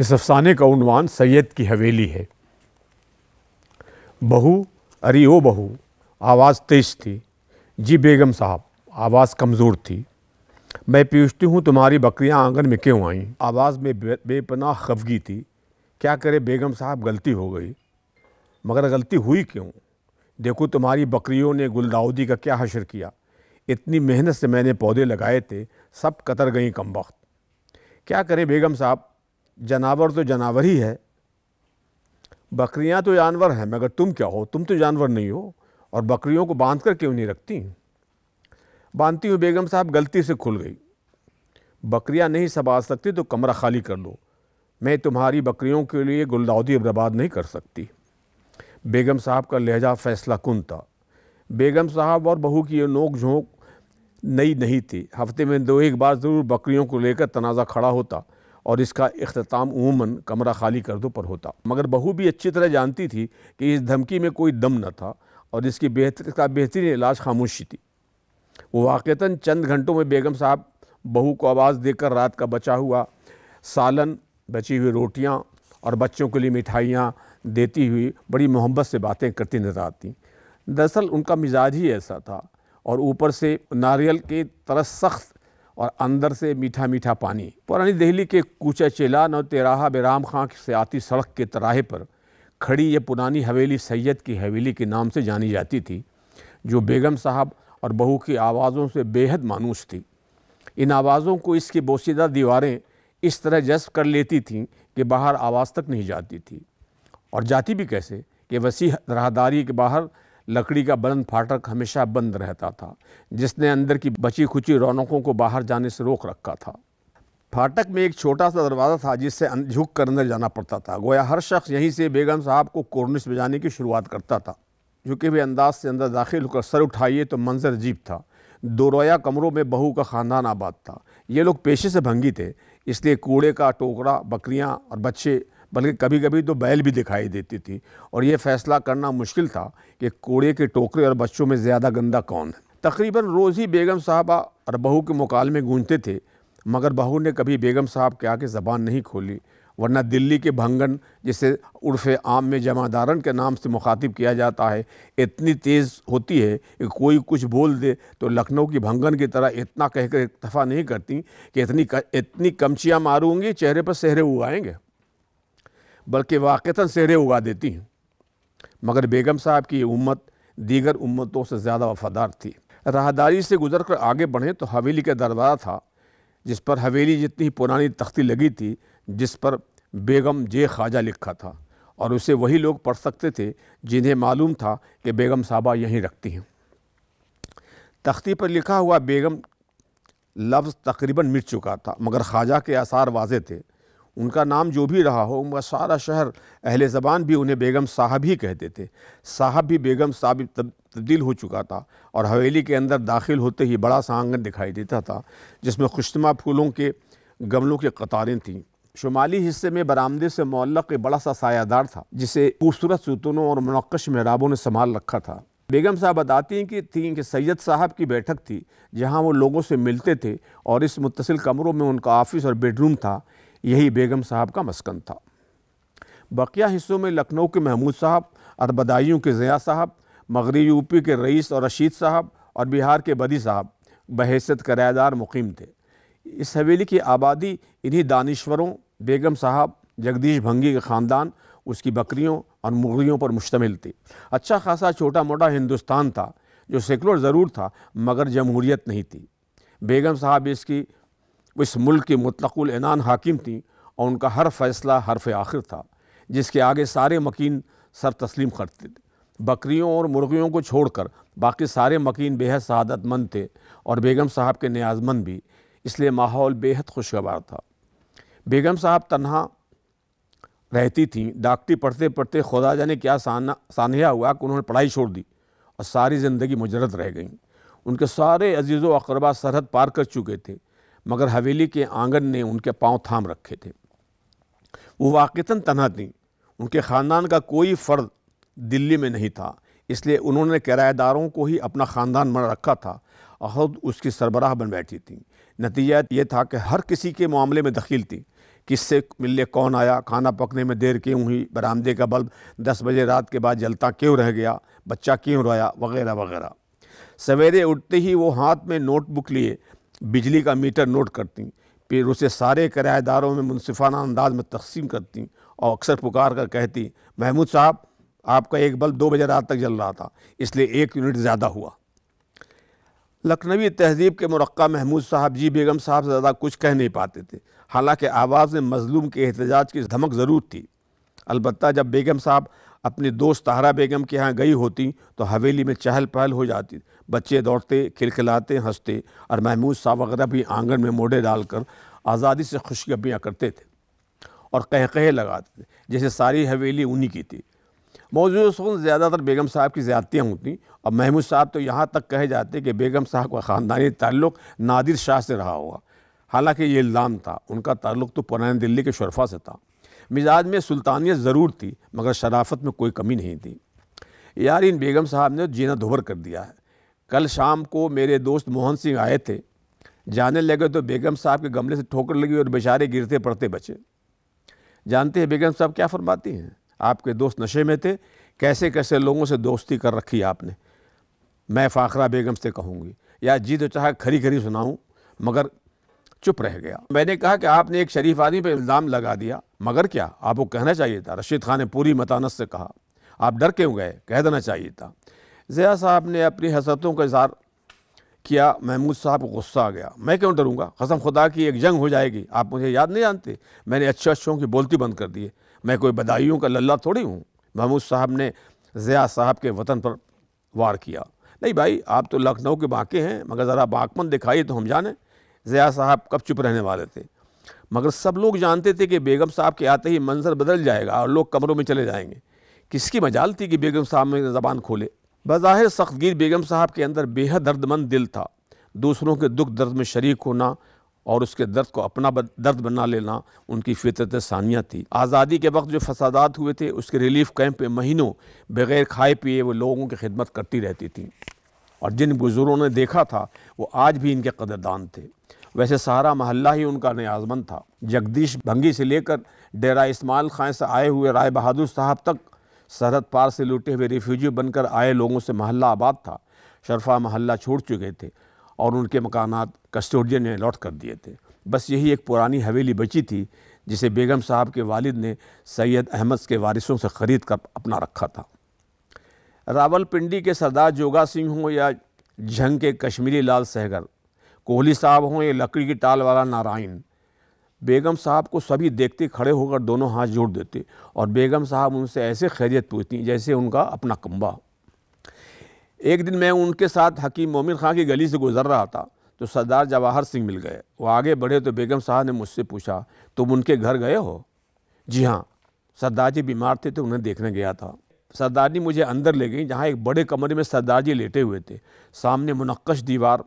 इस अफसाने का उनवान सैयद की हवेली है बहू अरे ओ बहू आवाज़ तेज थी जी बेगम साहब आवाज़ कमज़ोर थी मैं पूछती हूँ तुम्हारी बकरियाँ आंगन में क्यों आईं आवाज़ में बे, बेपनाह खफगी थी क्या करे बेगम साहब गलती हो गई मगर गलती हुई क्यों देखो तुम्हारी बकरियों ने गुलदाउदी का क्या हशर किया इतनी मेहनत से मैंने पौधे लगाए थे सब कतर गई कम वक्त क्या करें बेगम साहब जनावर तो जनावर ही है बकरियां तो जानवर हैं मगर तुम क्या हो तुम तो जानवर नहीं हो और बकरियों को बांध कर क्यों नहीं रखती बांधती हुई बेगम साहब गलती से खुल गई बकरियां नहीं संभाल सकती तो कमरा खाली कर लो मैं तुम्हारी बकरियों के लिए गुलदाउदी बर्बाद नहीं कर सकती बेगम साहब का लहजा फैसला कुन था बेगम साहब और बहू की ये नोक झोंक नई नहीं थी हफ्ते में दो एक बार ज़रूर बकरियों को लेकर तनाज़ा खड़ा होता और इसका अख्ताम उमूमा कमरा खाली कर दो पर होता मगर बहू भी अच्छी तरह जानती थी कि इस धमकी में कोई दम न था और इसकी बेहतर का बेहतरीन इलाज खामोशी थी वो वाक़ता चंद घंटों में बेगम साहब बहू को आवाज़ देकर रात का बचा हुआ सालन बची हुई रोटियाँ और बच्चों के लिए मिठाइयाँ देती हुई बड़ी मोहब्बत से बातें करती नजर आती दरअसल उनका मिजाज ही ऐसा था और ऊपर से नारियल के तरह सख्त और अंदर से मीठा मीठा पानी पुरानी दिल्ली के कूचा चेला और तेराहा बेराम खां से आती सड़क के तराहे पर खड़ी ये पुरानी हवेली सैयद की हवेली के नाम से जानी जाती थी जो बेगम साहब और बहू की आवाज़ों से बेहद मानूस थी इन आवाज़ों को इसकी बोसीदा दीवारें इस तरह जज्ब कर लेती थीं कि बाहर आवाज़ तक नहीं जाती थी और जाती भी कैसे कि वसी राहदारी के बाहर लकड़ी का बुलंद फाटक हमेशा बंद रहता था जिसने अंदर की बची खुची रौनकों को बाहर जाने से रोक रखा था फाटक में एक छोटा सा दरवाज़ा था जिससे अं-, झुक कर अंदर जाना पड़ता था गोया हर शख्स यहीं से बेगम साहब को कोर्निश बजाने की शुरुआत करता था झुके हुए अंदाज से अंदर दाखिल होकर सर उठाइए तो मंजर अजीब था दो रोया कमरों में बहू का ख़ानदान आबाद था ये लोग पेशे से भंगी थे इसलिए कूड़े का टोकरा बकरियाँ और बच्चे बल्कि कभी कभी तो बैल भी दिखाई देती थी और ये फैसला करना मुश्किल था कि कोड़े के टोकरे और बच्चों में ज़्यादा गंदा कौन है तकरीबन रोज़ ही बेगम साहबा और बहू के मुकालमे गूंजते थे मगर बहू ने कभी बेगम साहब के आके ज़बान नहीं खोली वरना दिल्ली के भंगन जिसे उर्फ आम में जमादारन के नाम से मुखातिब किया जाता है इतनी तेज़ होती है कि कोई कुछ बोल दे तो लखनऊ की भंगन की तरह इतना कहकर इतफा नहीं करती कि इतनी इतनी कमचियाँ मारूंगी चेहरे पर सहरे उगाएंगे बल्कि वाक़ता सेहरे उगा देती हैं मगर बेगम साहब की ये उम्मत दीगर उम्मतों से ज़्यादा वफादार थी राहदारी से गुजर कर आगे बढ़ें तो हवेली का दरवाज़ा था जिस पर हवेली जितनी पुरानी तख्ती लगी थी जिस पर बेगम जे ख्वाजा लिखा था और उसे वही लोग पढ़ सकते थे जिन्हें मालूम था कि बेगम साहबा यहीं रखती हैं तख्ती पर लिखा हुआ बेगम लफ्ज़ तकरीबन मिट चुका था मगर ख्वाजा के आसार वाजे थे उनका नाम जो भी रहा हो वह सारा शहर अहल ज़बान भी उन्हें बेगम साहब ही कहते थे साहब भी बेगम साहब तब तब्दील हो चुका था और हवेली के अंदर दाखिल होते ही बड़ा सा आंगन दिखाई देता था जिसमें खुशनुमा फूलों के गमलों की कतारें थीं शुमाली हिस्से में बरामदे से मौलक एक बड़ा सा सायादार था जिसे खूबसूरत सूतनों और मनक़श महराबों ने संभाल रखा था बेगम साहब बताती हैं कि थी कि सैयद साहब की बैठक थी जहां वो लोगों से मिलते थे और इस मुतसिल कमरों में उनका ऑफिस और बेडरूम था यही बेगम साहब का मस्कन था बकिया हिस्सों में लखनऊ के महमूद साहब अरबदाइयों के ज़िया साहब मगरी यूपी के रईस और रशीद साहब और बिहार के बदी साहब बहसत करायादार मुकीम थे इस हवेली की आबादी इन्हीं दानश्वरों बेगम साहब जगदीश भंगी के ख़ानदान उसकी बकरियों और मुर्गियों पर मुश्तमिल थी अच्छा खासा छोटा मोटा हिंदुस्तान था जो सेकुलर ज़रूर था मगर जमहूरियत नहीं थी बेगम साहब इसकी इस मुल्क की एनान हाकिम थी और उनका हर फैसला हरफ आखिर था जिसके आगे सारे मकीन सर तस्लीम करते थे बकरियों और मुर्गियों को छोड़कर बाकी सारे मकीन बेहद शहादतमंद थे और बेगम साहब के न्याजमंद भी इसलिए माहौल बेहद खुशगवार था बेगम साहब तन्हा रहती थीं डॉक्टरी पढ़ते पढ़ते खुदा जाने क्या साना सानहा हुआ कि उन्होंने पढ़ाई छोड़ दी और सारी ज़िंदगी मुजरद रह गई उनके सारे अजीज़ अकरबा सरहद पार कर चुके थे मगर हवेली के आंगन ने उनके पांव थाम रखे थे वो वाक़ता तनहा थी उनके ख़ानदान का कोई फ़र्द दिल्ली में नहीं था इसलिए उन्होंने किराएदारों को ही अपना ख़ानदान बना रखा था और उसकी सरबराह बन बैठी थी नतीजा ये था कि हर किसी के मामले में दखील थी किससे मिलने कौन आया खाना पकने में देर क्यों हुई बरामदे का बल्ब दस बजे रात के बाद जलता क्यों रह गया बच्चा क्यों रोया वगैरह वगैरह सवेरे उठते ही वो हाथ में नोटबुक लिए बिजली का मीटर नोट करती फिर उसे सारे किराएदारों में मुनसिफाना अंदाज में तकसीम करती और अक्सर पुकार कर कहती महमूद साहब आपका एक बल्ब दो बजे रात तक जल रहा था इसलिए एक यूनिट ज़्यादा हुआ लखनवी तहजीब के मरक्का महमूद साहब जी बेगम साहब से ज़्यादा कुछ कह नहीं पाते थे हालांकि आवाज़ में मज़लूम के एहतजाज की धमक ज़रूर थी अलबत् जब बेगम साहब अपने दोस्त तहरा बेगम के यहाँ गई होती तो हवेली में चहल पहल हो जाती बच्चे दौड़ते खिलखिलाते हंसते और महमूद साहब वगैरह भी आंगन में मोड़े डालकर आज़ादी से खुशगबियाँ करते थे और कह कहे लगाते थे जैसे सारी हवेली उन्हीं की थी मौजूद ज़्यादातर बेगम साहब की ज़्यादतियाँ होती और महमूद साहब तो यहाँ तक कहे जाते कि बेगम साहब का ख़ानदानी ताल्लुक़ नादिर शाह से रहा होगा हालांकि ये इल्ज़ाम था उनका ताल्लुक़ तो पुरानी दिल्ली के शरफा से था मिजाज में सुल्तानियत ज़रूर थी मगर शराफत में कोई कमी नहीं थी यार इन बेगम साहब ने जीना धोबर कर दिया है कल शाम को मेरे दोस्त मोहन सिंह आए थे जाने लगे तो बेगम साहब के गमले से ठोकर लगी और बेचारे गिरते पड़ते बचे जानते हैं बेगम साहब क्या फरमाती हैं आपके दोस्त नशे में थे कैसे कैसे लोगों से दोस्ती कर रखी आपने मैं फ़ाखरा बेगम से कहूँगी या जी तो चाहे खरी खरी सुनाऊँ मगर चुप रह गया मैंने कहा कि आपने एक शरीफ आदमी पर इल्ज़ाम लगा दिया मगर क्या आपको कहना चाहिए था रशीद खान ने पूरी मतानत से कहा आप डर क्यों गए कह देना चाहिए था ज़िया साहब ने अपनी हसरतों का इजहार किया महमूद साहब को गुस्सा आ गया मैं क्यों डरूंगा कसम खुदा की एक जंग हो जाएगी आप मुझे याद नहीं जानते मैंने अच्छे अच्छों की बोलती बंद कर दी मैं कोई बदाइयों का लल्ला थोड़ी हूँ महमूद साहब ने ज़िया साहब के वतन पर वार किया नहीं भाई आप तो लखनऊ के बाकी हैं मगर ज़रा बाकमन दिखाइए तो हम जाने ज़िया साहब कब चुप रहने वाले थे मगर सब लोग जानते थे कि बेगम साहब के आते ही मंजर बदल जाएगा और लोग कमरों में चले जाएंगे किसकी मजाल थी कि बेगम साहब में जबान खोले बज़ाहिर सख्तगीर बेगम साहब के अंदर बेहद दर्दमंद दिल था दूसरों के दुख दर्द में शरीक होना और उसके दर्द को अपना दर्द बना लेना उनकी फितरत सानिया थी आज़ादी के वक्त जो फसादात हुए थे उसके रिलीफ कैंप में महीनों बगैर खाए पिए वो लोगों की खिदमत करती रहती थी और जिन बुज़ुर्गों ने देखा था वो आज भी इनके कदरदान थे वैसे सारा मोहल्ला ही उनका नियाजमंद था जगदीश भंगी से लेकर डेरा इस्माल ख़ान से आए हुए राय बहादुर साहब तक सरहद पार से लुटे हुए रिफ्यूजी बनकर आए लोगों से महल्ला आबाद था शरफा महल्ला छोड़ चुके थे और उनके मकानात कस्टोडियन ने लौट कर दिए थे बस यही एक पुरानी हवेली बची थी जिसे बेगम साहब के वालिद ने सैयद अहमद के वारिसों से ख़रीद कर अपना रखा था रावलपिंडी के सरदार जोगा सिंह हों या झंग के कश्मीरी लाल सहगर कोहली साहब हों या लकड़ी की टाल वाला नारायण बेगम साहब को सभी देखते खड़े होकर दोनों हाथ जोड़ देते और बेगम साहब उनसे ऐसे खैरियत पूछती जैसे उनका अपना कम्बा एक दिन मैं उनके साथ हकीम मोमिन खां की गली से गुजर रहा था तो सरदार जवाहर सिंह मिल गए वो आगे बढ़े तो बेगम साहब ने मुझसे पूछा तुम उनके घर गए हो जी हाँ सरदार जी बीमार थे तो उन्हें देखने गया था सरदार जी मुझे अंदर ले गई जहाँ एक बड़े कमरे में सरदार जी लेटे हुए थे सामने मुनक्श दीवार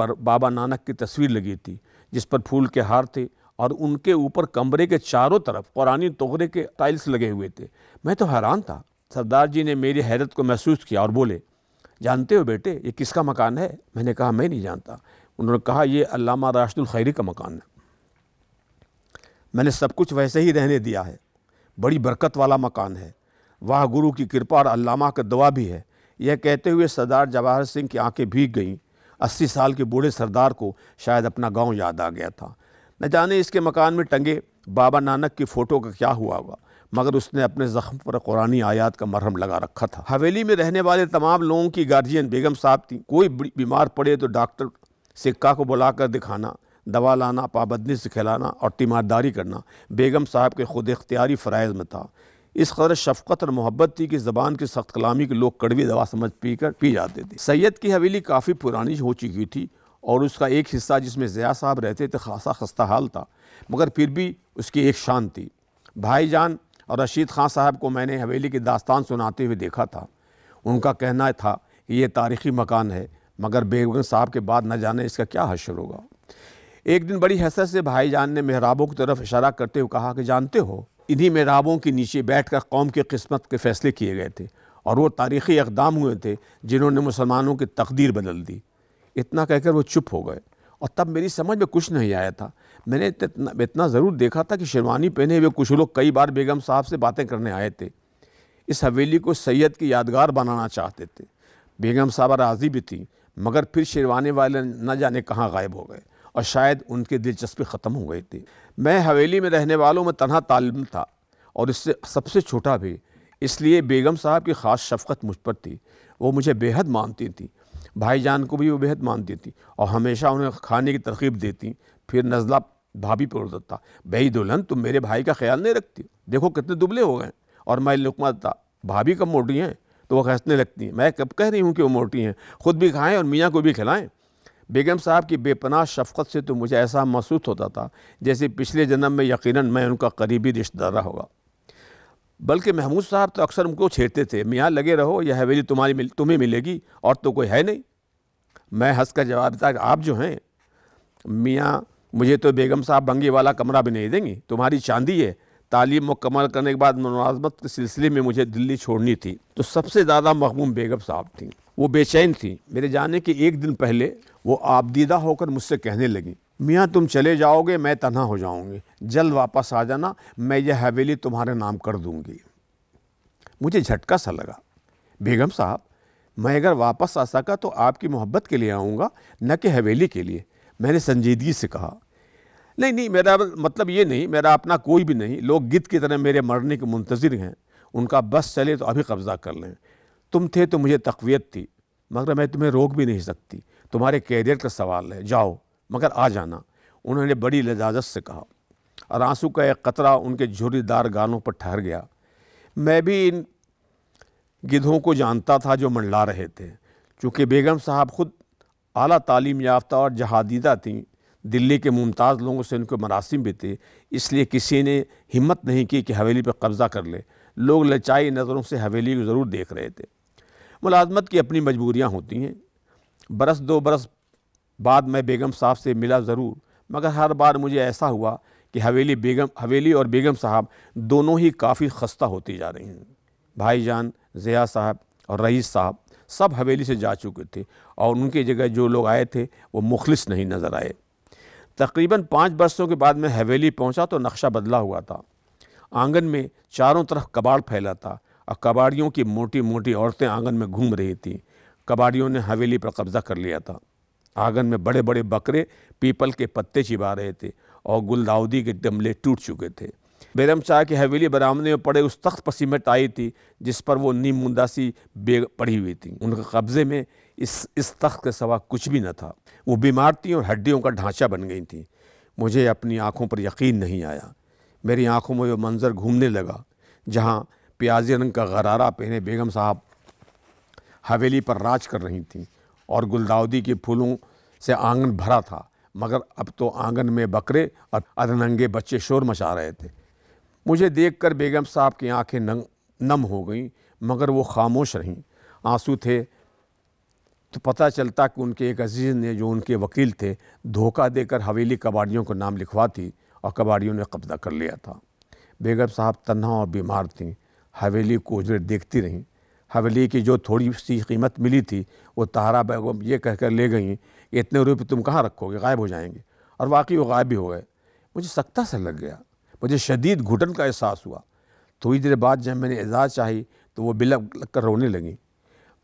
पर बाबा नानक की तस्वीर लगी थी जिस पर फूल के हार थे और उनके ऊपर कमरे के चारों तरफ कुरानी तोहरे के टाइल्स लगे हुए थे मैं तो हैरान था सरदार जी ने मेरी हैरत को महसूस किया और बोले जानते हो बेटे ये किसका मकान है मैंने कहा मैं नहीं जानता उन्होंने कहा ये अलामा राशदुल खैरी का मकान है मैंने सब कुछ वैसे ही रहने दिया है बड़ी बरकत वाला मकान है वाह गुरु की कृपा और अल्लामा का दुआ भी है यह कहते हुए सरदार जवाहर सिंह की आंखें भीग गईं अस्सी साल के बूढ़े सरदार को शायद अपना गांव याद आ गया था न जाने इसके मकान में टंगे बाबा नानक की फ़ोटो का क्या हुआ होगा मगर उसने अपने ज़ख्म पर कुरानी आयात का मरहम लगा रखा था हवेली में रहने वाले तमाम लोगों की गार्जियन बेगम साहब थी कोई बीमार पड़े तो डॉक्टर सिक्का को बुलाकर दिखाना दवा लाना पाबंदी से खिलाना और तीमारदारी करना बेगम साहब के खुद इख्तियारी फ़रज़ में था इस कदर शफकत और मोहब्बत थी कि ज़बान की सख्त कलामी के लोग कड़वी दवा समझ पी कर पी जाते थे सैयद की हवेली काफ़ी पुरानी हो चुकी थी और उसका एक हिस्सा जिसमें ज़िया साहब रहते थे खासा खस्ता हाल था मगर फिर भी उसकी एक शान थी भाईजान और रशीद खां साहब को मैंने हवेली की दास्तान सुनाते हुए देखा था उनका कहना था कि यह तारीखी मकान है मगर बेगम साहब के बाद न जाने इसका क्या हशर होगा एक दिन बड़ी हसरत से भाईजान ने मेहराबों की तरफ इशारा करते हुए कहा कि जानते हो इन्हीं मेराबों के नीचे बैठ कर कौम की किस्मत के फ़ैसले किए गए थे और वो तारीख़ी इकदाम हुए थे जिन्होंने मुसलमानों की तकदीर बदल दी इतना कहकर वो चुप हो गए और तब मेरी समझ में कुछ नहीं आया था मैंने इतना इतना ज़रूर देखा था कि शेरवानी पहने हुए कुछ लोग कई बार बेगम साहब से बातें करने आए थे इस हवेली को सैयद की यादगार बनाना चाहते थे बेगम साहबा राज़ी भी थी मगर फिर शेरवानी वाले न जाने कहाँ गायब हो गए और शायद उनकी दिलचस्पी ख़त्म हो गई थी मैं हवेली में रहने वालों में तनहा तालिम था और इससे सबसे छोटा भी इसलिए बेगम साहब की ख़ास शफकत मुझ पर थी वो मुझे बेहद मानती थी भाईजान को भी वो बेहद मानती थी और हमेशा उन्हें खाने की तरकीब देती फिर नज़ला भाभी पर उड़ता था दुल्हन तुम मेरे भाई का ख्याल नहीं रखती देखो कितने दुबले हो गए और मैं लुकमा था भाभी कब मोटी हैं तो वह हंसने लगती हैं मैं कब कह रही हूँ कि वो मोटी हैं खुद भी खाएँ और मियाँ को भी खिलाएँ बेगम साहब की बेपनाह शफकत से तो मुझे ऐसा महसूस होता था जैसे पिछले जन्म में यकीनन मैं उनका करीबी रिश्तेदारा होगा बल्कि महमूद साहब तो अक्सर उनको छेड़ते थे मियाँ लगे रहो यह हवेली तुम्हारी मिल तुम्हें मिलेगी और तो कोई है नहीं मैं हंस कर जवाब देता आप जो हैं मियाँ मुझे तो बेगम साहब बंगी वाला कमरा भी नहीं देंगी तुम्हारी चांदी है तालीम मुकम्मल करने के बाद मुलाजमत के सिलसिले में मुझे दिल्ली छोड़नी थी तो सबसे ज़्यादा मखमूम बेगम साहब थी वो बेचैन थी मेरे जाने के एक दिन पहले वो आपदीदा होकर मुझसे कहने लगी मियाँ तुम चले जाओगे मैं तनहा हो जाऊँगी जल्द वापस आ जाना मैं यह हवेली तुम्हारे नाम कर दूँगी मुझे झटका सा लगा बेगम साहब मैं अगर वापस आ सका तो आपकी मोहब्बत के लिए आऊँगा न कि हवेली के लिए मैंने संजीदगी से कहा नहीं नहीं मेरा मतलब ये नहीं मेरा अपना कोई भी नहीं लोग गिद्ध की तरह मेरे मरने के मुंतज़र हैं उनका बस चले तो अभी कब्ज़ा कर लें तुम थे तो मुझे तकवीत थी मगर मैं तुम्हें रोक भी नहीं सकती तुम्हारे कैरियर का सवाल है जाओ मगर आ जाना उन्होंने बड़ी लजाजत से कहा और आंसू का एक कतरा उनके झुरीदार गानों पर ठहर गया मैं भी इन गिधों को जानता था जो मंडला रहे थे चूँकि बेगम साहब खुद अली तालीम याफ्ता और जहादीदा थीं दिल्ली के मुमताज़ लोगों से उनके मरासिम भी थे इसलिए किसी ने हिम्मत नहीं की कि हवेली पर कब्ज़ा कर ले लोग लचाई नज़रों से हवेली को ज़रूर देख रहे थे मुलाजमत की अपनी मजबूरियाँ होती हैं बरस दो बरस बाद मैं बेगम साहब से मिला ज़रूर मगर हर बार मुझे ऐसा हुआ कि हवेली बेगम हवेली और बेगम साहब दोनों ही काफ़ी खस्ता होती जा रही हैं भाईजान ज़िया साहब और रईस साहब सब हवेली से जा चुके थे और उनकी जगह जो लोग आए थे वो मुखलिस नहीं नज़र आए तकरीबन पाँच बरसों के बाद मैं हवेली पहुंचा तो नक्शा बदला हुआ था आंगन में चारों तरफ कबाड़ फैला था और कबाड़ियों की मोटी मोटी औरतें आंगन में घूम रही थी कबाड़ियों ने हवेली पर कब्जा कर लिया था आंगन में बड़े बड़े बकरे पीपल के पत्ते चिबा रहे थे और गुलदाउदी के डमले टूट चुके थे बेरम शाह की हवेली बरामदे में पड़े उस तख्त पर सिमट आई थी जिस पर वो नीम मुंदासी बे पड़ी हुई थी उनके कब्ज़े में इस इस तख्त के सवा कुछ भी न था वो बीमार थी और हड्डियों का ढांचा बन गई थी मुझे अपनी आँखों पर यकीन नहीं आया मेरी आँखों में वो मंज़र घूमने लगा जहाँ प्याजी रंग का गरारा पहने बेगम साहब हवेली पर राज कर रही थीं और गुलदाउदी के फूलों से आंगन भरा था मगर अब तो आंगन में बकरे और अधनंगे बच्चे शोर मचा रहे थे मुझे देखकर बेगम साहब की आंखें नम हो गईं मगर वो खामोश रहीं आंसू थे तो पता चलता कि उनके एक अजीज़ ने जो उनके वकील थे धोखा देकर हवेली कबाड़ियों को नाम लिखवा थी और कबाड़ियों ने कब्जा कर लिया था बेगम साहब तन्हा और बीमार थीं हवेली को उजड़े देखती रहीं हवेली की जो थोड़ी सी कीमत मिली थी वो तारा बेगम ये कहकर ले गई इतने रुपये तुम कहाँ रखोगे गायब हो जाएंगे और वाकई वो गायब भी हो गए मुझे सख्ता से लग गया मुझे शदीद घुटन का एहसास हुआ थोड़ी देर बाद जब मैंने एजाज़ चाही तो वो बिलक लग कर रोने लगी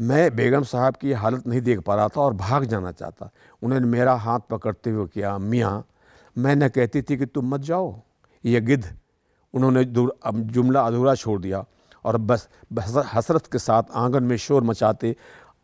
मैं बेगम साहब की हालत नहीं देख पा रहा था और भाग जाना चाहता उन्होंने मेरा हाथ पकड़ते हुए किया मियाँ मैं न कहती थी कि तुम मत जाओ ये गिद्ध उन्होंने जुमला अधूरा छोड़ दिया और बस हसरत के साथ आंगन में शोर मचाते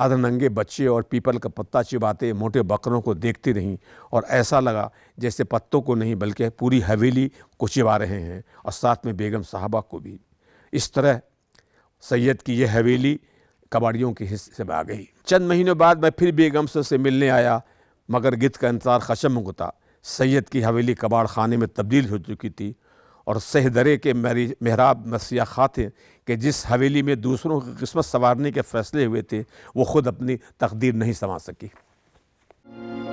अधनंगे बच्चे और पीपल का पत्ता चिबाते मोटे बकरों को देखती रहीं और ऐसा लगा जैसे पत्तों को नहीं बल्कि पूरी हवेली को चिबा रहे हैं और साथ में बेगम साहबा को भी इस तरह सैयद की यह हवेली कबाड़ियों के हिस्से में आ गई चंद महीनों बाद मैं फिर बेगम से मिलने आया मगर गिद्ध का इंतज़ार खशम होता सैयद की हवेली कबाड़ खाने में तब्दील हो चुकी थी और सह दरे के मेरी महराब मसिया खा थे कि जिस हवेली में दूसरों की किस्मत संवारने के फैसले हुए थे वो ख़ुद अपनी तकदीर नहीं संवार सकी